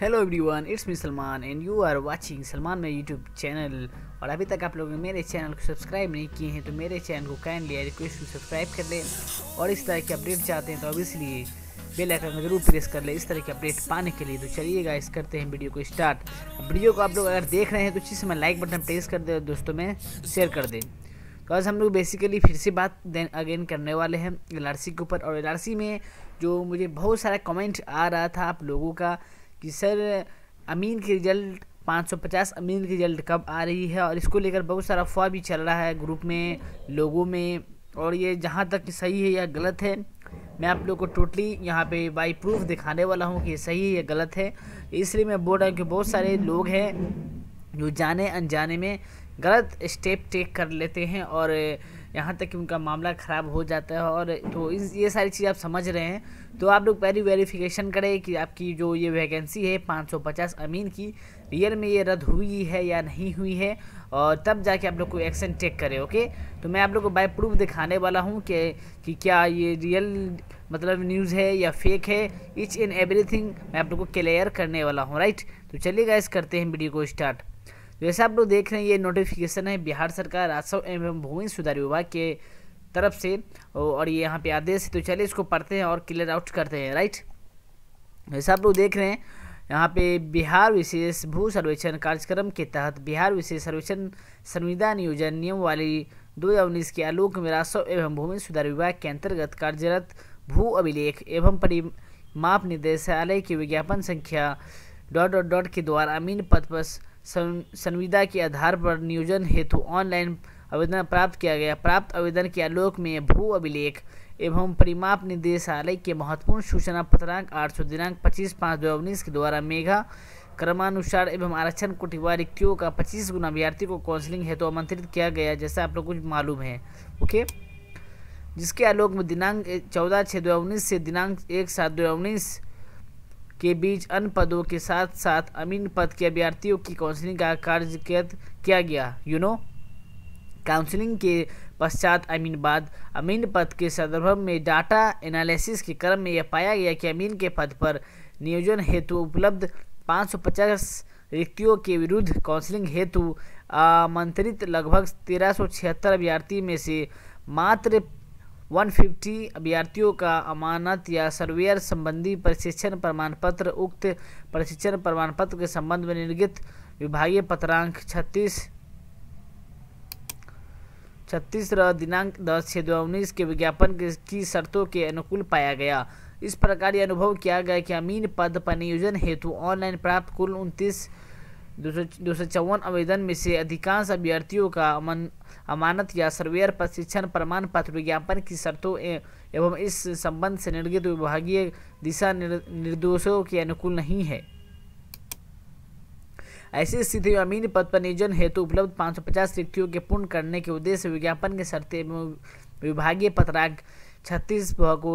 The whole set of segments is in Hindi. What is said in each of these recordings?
hello everyone it's me Salman and you are watching Salman मेरे यूट्यूब चैनल और अभी तक आप लोगों ने मेरे चैनल को सब्सक्राइब नहीं किए हैं तो मेरे चैनल को काइंडली रिक्वेस्ट टू सब्सक्राइब कर लें और इस तरह के अपडेट चाहते हैं तो अब इसलिए बेल आइकन को जरूर प्रेस कर लें इस तरह के अपडेट पाने के लिए तो चलिए गाइस करते हैं वीडियो को स्टार्ट वीडियो को आप लोग अगर देख रहे हैं तो इसी समय लाइक बटन प्रेस कर दें और दोस्तों में शेयर कर दें तो आज हम लोग बेसिकली फिर से बात देन अगेन करने वाले हैं एल के ऊपर और एल में जो मुझे बहुत सारा कमेंट आ रहा था आप लोगों का कि सर अमीन की रिज़ल्ट 550 अमीन की रिज़ल्ट कब आ रही है और इसको लेकर बहुत सारा अफवाह भी चल रहा है ग्रुप में लोगों में और ये जहाँ तक सही है या गलत है मैं आप लोग को टोटली यहाँ पे बाई प्रूफ दिखाने वाला हूँ कि ये सही है या गलत है इसलिए मैं बोल रहा हूँ कि बहुत सारे लोग हैं जो जाने अनजाने में गलत स्टेप टेक कर लेते हैं और यहाँ तक कि उनका मामला ख़राब हो जाता है और तो इस ये सारी चीज़ आप समझ रहे हैं तो आप लोग पहले वेरिफिकेशन करें कि आपकी जो ये वैकेंसी है 550 अमीन की रियल में ये रद्द हुई है या नहीं हुई है और तब जाके आप लोग को एक्शन टेक करें ओके तो मैं आप लोग को बाय प्रूफ दिखाने वाला हूँ कि, कि क्या ये रियल मतलब न्यूज़ है या फेक है इच एंड एवरी मैं आप लोग को क्लियर करने वाला हूँ राइट तो चलिए गाइस करते हैं वीडियो को स्टार्ट जैसे आप लोग देख रहे हैं ये नोटिफिकेशन है बिहार सरकार राजस्व एवं भूमि सुधार विभाग के तरफ से और ये यहाँ पे आदेश है तो चलिए इसको पढ़ते हैं और क्लियर आउट करते हैं राइट जैसे आप लोग देख रहे हैं यहाँ पे बिहार विशेष भू सर्वेक्षण कार्यक्रम के तहत बिहार विशेष सर्वेक्षण संविधान नियोजन नियम वाली दो हज़ार उन्नीस के आलोक में राजस्व एवं भूमि सुधार विभाग के अंतर्गत कार्यरत भू अभिलेख एवं परिमाप निदेशालय की विज्ञापन संख्या डॉट डॉट डॉट के द्वारा अमीन पद पर संविदा के आधार पर नियोजन हेतु ऑनलाइन आवेदन प्राप्त किया गया प्राप्त आवेदन के आलोक में भू अभिलेख एवं परिमाप निदेशालय के महत्वपूर्ण सूचना पत्रांक आठ सौ दिनांक पच्चीस पाँच दो उन्नीस के द्वारा मेघा क्रमानुसार एवं आरक्षण कोटिवार रिक्तियों का पच्चीस गुना अभ्यार्थी को काउंसलिंग हेतु तो आमंत्रित किया गया जैसा आप लोग कुछ मालूम है ओके जिसके आलोक में दिनांक चौदह छः दो उन्नीस से दिनांक एक सात दो उन्नीस के बीच अन्य पदों के साथ साथ अमीन पद के अभ्यर्थियों की काउंसलिंग का कार्य किया गया यू नो काउंसलिंग के पश्चात अमीन बाद अमीन पद के संदर्भ में डाटा एनालिसिस के क्रम में यह पाया गया कि अमीन के पद पर नियोजन हेतु उपलब्ध 550 रिक्तियों के विरुद्ध काउंसलिंग हेतु आमंत्रित लगभग तेरह अभ्यर्थी में से मात्र 150 अभ्यर्थियों का अमानत या सर्वेयर संबंधी प्रशिक्षण प्रमाण पत्र उक्त प्रशिक्षण प्रमाण पत्र के संबंध में निर्गित विभागीय पत्रांक छत्तीस छत्तीस र दिनांक दस छः दो उन्नीस के विज्ञापन की शर्तों के अनुकूल पाया गया इस प्रकार यह अनुभव किया गया कि अमीन पद पर नियोजन हेतु ऑनलाइन प्राप्त कुल उनतीस दो सौ चौवन आवेदन में से अधिकांश अभ्यर्थियों का अमन अमानत या सर्वेयर प्रशिक्षण प्रमाण पत्र विज्ञापन की शर्तों एवं इस संबंध से निर्गत विभागीय दिशा निर्देशों के अनुकूल नहीं है ऐसी स्थिति में अमीन पद पर नियोजन हेतु उपलब्ध 550 रिक्तियों के पूर्ण करने के उद्देश्य विज्ञापन के शर्तें एवं विभागीय पत्राग छत्तीस को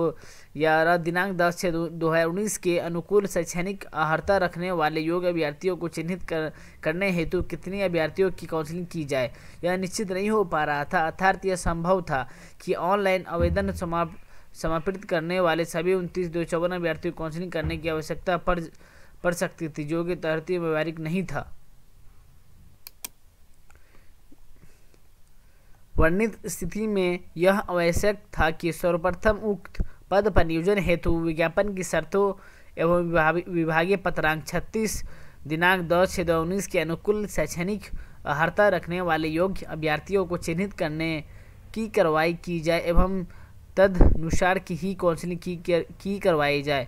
ग्यारह दिनांक दस छः दो हज़ार उन्नीस के अनुकूल शैक्षणिक अर्हता रखने वाले योग्य अभ्यर्थियों को चिन्हित कर, करने हेतु कितने अभ्यर्थियों की काउंसलिंग की जाए यह निश्चित नहीं हो पा रहा था अर्थात यह संभव था कि ऑनलाइन आवेदन समाप्त समापित करने वाले सभी उनतीस दो चौवन अभ्यर्थियों काउंसलिंग करने की आवश्यकता पड़ पड़ सकती थी जो कि तरती व्यवहारिक नहीं था वर्णित स्थिति में यह आवश्यक था कि सर्वप्रथम उक्त पद पर नियोजन हेतु विज्ञापन की शर्तों एवं विभागीय पत्रांक छत्तीस दिनांक दस छः दो उन्नीस के अनुकूल शैक्षणिक अर्ता रखने वाले योग्य अभ्यर्थियों को चिन्हित करने की कार्रवाई की जाए एवं तदनुसार की ही काउंसलिंग की कर, की करवाई जाए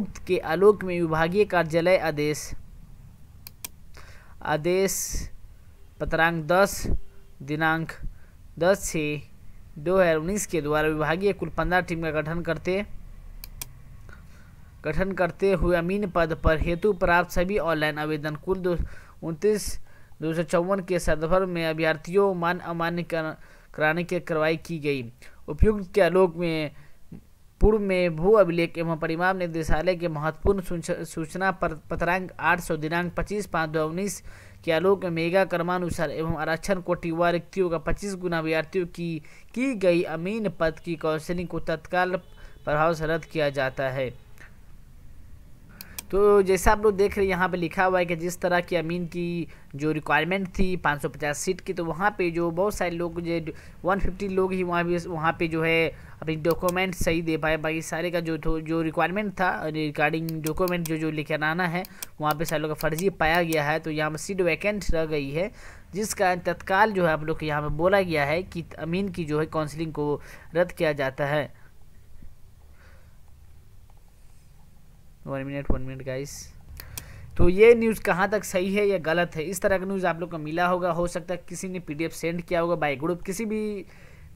उक्त के आलोक में विभागीय कार्यालय आदेश आदेश पत्रांक दस दिनांक दस छः दो हज़ार उन्नीस के द्वारा विभागीय कुल पंद्रह टीम का गठन करते गठन करते हुए अमीन पद पर हेतु प्राप्त सभी ऑनलाइन आवेदन कुल दो उनतीस दो सौ चौवन के संदर्भ में अभ्यर्थियों मान अमान्य कराने की कार्रवाई की गई उपयुक्त के आलोक में पूर्व में भू अभिलेख एवं परिमाप निदेशालय के महत्वपूर्ण सूचना पत्रांक आठ सौ दिनांक पच्चीस पाँच दो उन्नीस के आलोक में मेगा कर्मानुसार एवं आरक्षण व रिक्तियों का पच्चीस गुना विद्यार्थियों की की गई अमीन पद की काउंसलिंग को तत्काल प्रभाव से रद्द किया जाता है तो जैसा आप लोग देख रहे हैं यहाँ पे लिखा हुआ है कि जिस तरह की अमीन की जो रिक्वायरमेंट थी 550 सीट की तो वहाँ पे जो बहुत सारे लोग जो 150 लोग ही वहाँ भी वहाँ पे जो है अपनी डॉक्यूमेंट सही दे पाए बाकी सारे का जो जो रिक्वायरमेंट था रिगार्डिंग डॉक्यूमेंट जो जो लेकर आना है वहाँ पे सारे लोग का फर्जी पाया गया है तो यहाँ पर सीट वैकेंट रह गई है जिसका तत्काल जो है आप लोग को यहाँ पर बोला गया है कि अमीन की जो है काउंसिलिंग को रद्द किया जाता है one minute one minute guys तो ये न्यूज़ कहाँ तक सही है या गलत है इस तरह का न्यूज़ आप लोग को मिला होगा हो सकता है किसी ने पीडीएफ सेंड किया होगा बाई ग्रुप किसी भी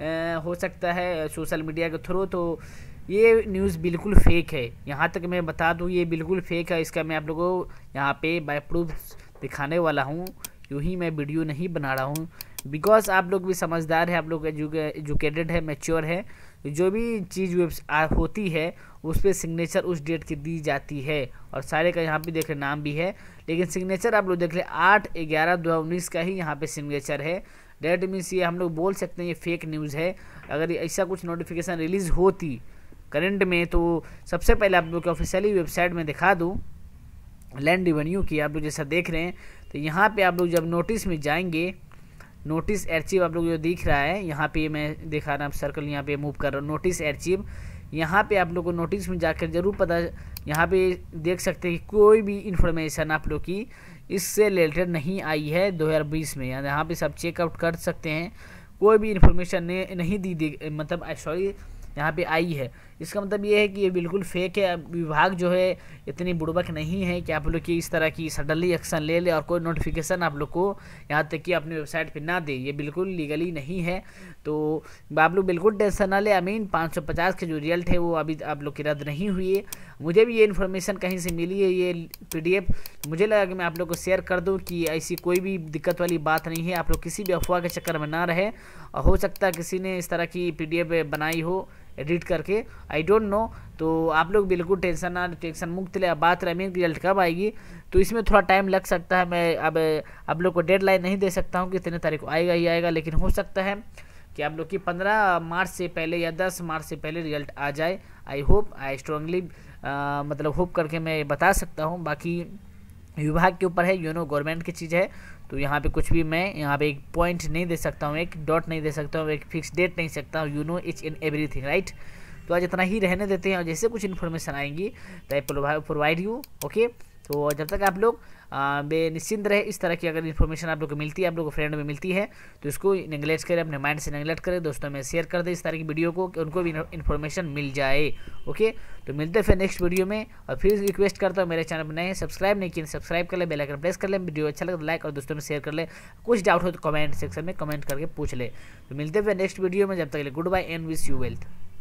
आ, हो सकता है सोशल मीडिया के थ्रू तो ये न्यूज़ बिल्कुल फेक है यहाँ तक मैं बता दूँ ये बिल्कुल फेक है इसका मैं आप लोगों को यहाँ पे बाय प्रूफ दिखाने वाला हूँ यूँ ही मैं वीडियो नहीं बना रहा हूँ बिकॉज आप लोग भी समझदार है आप लोग एजुकेटेड है मेच्योर है जो भी चीज़ वेब होती है उस पर सिग्नेचर उस डेट की दी जाती है और सारे का यहाँ पे देख रहे नाम भी है लेकिन सिग्नेचर आप लोग देख ले आठ ग्यारह दो उन्नीस का ही यहाँ पे सिग्नेचर है डेट मीन्स ये हम लोग बोल सकते हैं ये फेक न्यूज़ है अगर ऐसा कुछ नोटिफिकेशन रिलीज़ होती करंट में तो सबसे पहले आप लोग की ऑफिशियली वेबसाइट में दिखा दूँ लैंड रिवेन्यू की आप लोग जैसा देख रहे हैं तो यहाँ पर आप लोग जब नोटिस में जाएंगे नोटिस एचिव आप लोग जो दिख रहा है यहाँ पे मैं दिखा रहा हूँ सर्कल यहाँ पे मूव कर रहा हूँ नोटिस एचिव यहाँ पे आप लोग को नोटिस में जाकर जरूर पता यहाँ पे देख सकते हैं कि कोई भी इन्फॉर्मेशन आप लोग की इससे रिलेटेड नहीं आई है 2020 में यहाँ पे सब चेकआउट कर सकते हैं कोई भी इन्फॉर्मेशन नहीं दी, दी मतलब सॉरी यहाँ पे आई है इसका मतलब ये है कि ये बिल्कुल फेक है विभाग जो है इतनी बुड़बक नहीं है कि आप लोग की इस तरह की सडनली एक्शन ले ले और कोई नोटिफिकेशन आप लोग को यहाँ तक कि अपनी वेबसाइट पे ना दे ये बिल्कुल लीगली नहीं है तो आप लोग बिल्कुल टेंशन ना ले आई मीन पाँच के जो रिजल्ट है वो अभी आप लोग की रद्द नहीं हुई है मुझे भी ये इन्फॉर्मेशन कहीं से मिली है ये पी मुझे लगा कि मैं आप लोग को शेयर कर दूँ कि ऐसी कोई भी दिक्कत वाली बात नहीं है आप लोग किसी भी अफवाह के चक्कर में ना रहे और हो सकता है किसी ने इस तरह की पी बनाई हो एडिट करके आई डोंट नो तो आप लोग बिल्कुल टेंशन ना टेंशन मुक्त ले बात रही रिजल्ट कब आएगी तो इसमें थोड़ा टाइम लग सकता है मैं अब आप लोग को डेडलाइन नहीं दे सकता हूँ कि इतने तारीख को आएगा ही आएगा लेकिन हो सकता है कि आप लोग की पंद्रह मार्च से पहले या दस मार्च से पहले रिजल्ट आ जाए आई होप आई स्ट्रांगली मतलब होप करके मैं बता सकता हूँ बाकी विभाग के ऊपर है यू नो गवर्नमेंट की चीज़ है तो यहाँ पे कुछ भी मैं यहाँ पे एक पॉइंट नहीं दे सकता हूँ एक डॉट नहीं दे सकता हूँ एक फिक्स डेट नहीं सकता हूँ you know each in everything right तो आज इतना ही रहने देते हैं और जैसे कुछ इन्फॉर्मेशन आएंगी तो आई प्रोवाइड यू ओके तो जब तक आप लोग बे निश्चिंत रहे इस तरह की अगर इन्फॉर्मेशन आप लोग को मिलती है आप लोग को फ्रेंड में मिलती है तो इसको निगलेक्ट करें अपने माइंड से निगलेक्ट करें दोस्तों में शेयर कर दें इस तरह की वीडियो को कि उनको भी इन्फॉर्मेशन मिल जाए ओके तो मिलते हैं फिर नेक्स्ट वीडियो में और फिर रिक्वेस्ट करता हूँ मेरे चैनल पर नए सब्सक्राइब नहीं किए सब्सक्राइब कर लें बेलाइकन प्रेस कर लें वीडियो अच्छा लगे लाइक तो और दोस्तों में शेयर कर लें कुछ डाउट हो तो कमेंट सेक्शन में कमेंट करके पूछ लें तो मिलते हैं फिर नेक्स्ट वीडियो में जब तक good bye and wish you wealth